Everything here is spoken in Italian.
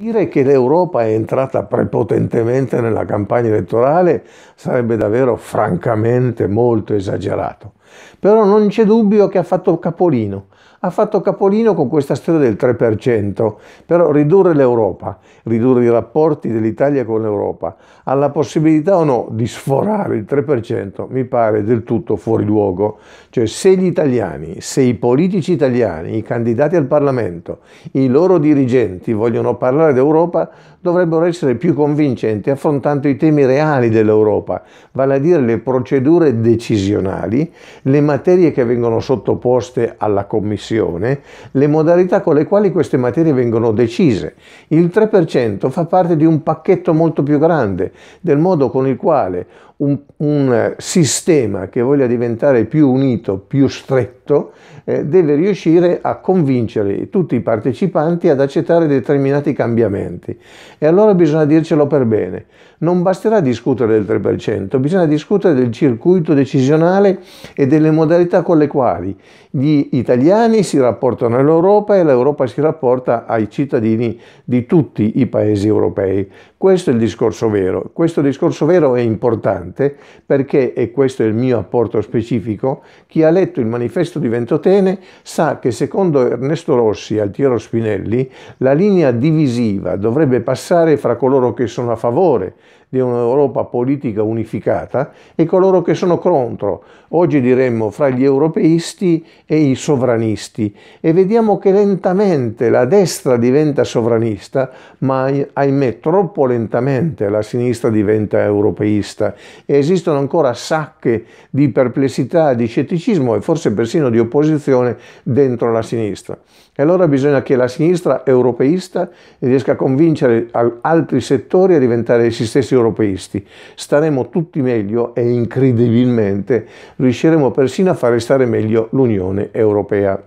Dire che l'Europa è entrata prepotentemente nella campagna elettorale sarebbe davvero francamente molto esagerato. Però non c'è dubbio che ha fatto capolino. Ha fatto capolino con questa storia del 3%, però ridurre l'Europa, ridurre i rapporti dell'Italia con l'Europa, alla possibilità o no di sforare il 3% mi pare del tutto fuori luogo. Cioè se gli italiani, se i politici italiani, i candidati al Parlamento, i loro dirigenti vogliono parlare parlare d'Europa dovrebbero essere più convincenti affrontando i temi reali dell'Europa, vale a dire le procedure decisionali, le materie che vengono sottoposte alla Commissione, le modalità con le quali queste materie vengono decise. Il 3% fa parte di un pacchetto molto più grande, del modo con il quale un, un sistema che voglia diventare più unito, più stretto, questo eh, deve riuscire a convincere tutti i partecipanti ad accettare determinati cambiamenti. E allora bisogna dircelo per bene. Non basterà discutere del 3%, bisogna discutere del circuito decisionale e delle modalità con le quali gli italiani si rapportano all'Europa e l'Europa si rapporta ai cittadini di tutti i paesi europei. Questo è il discorso vero. Questo discorso vero è importante perché, e questo è il mio apporto specifico, chi ha letto il manifesto di Ventotene sa che secondo Ernesto Rossi e Altiero Spinelli la linea divisiva dovrebbe passare fra coloro che sono a favore di un'Europa politica unificata e coloro che sono contro, oggi diremmo fra gli europeisti e i sovranisti. E vediamo che lentamente la destra diventa sovranista, ma ahimè troppo lentamente la sinistra diventa europeista e esistono ancora sacche di perplessità, di scetticismo e forse persino di opposizione dentro la sinistra. E allora bisogna che la sinistra europeista riesca a convincere altri settori a diventare essi stessi europeisti, staremo tutti meglio e incredibilmente riusciremo persino a fare stare meglio l'Unione Europea.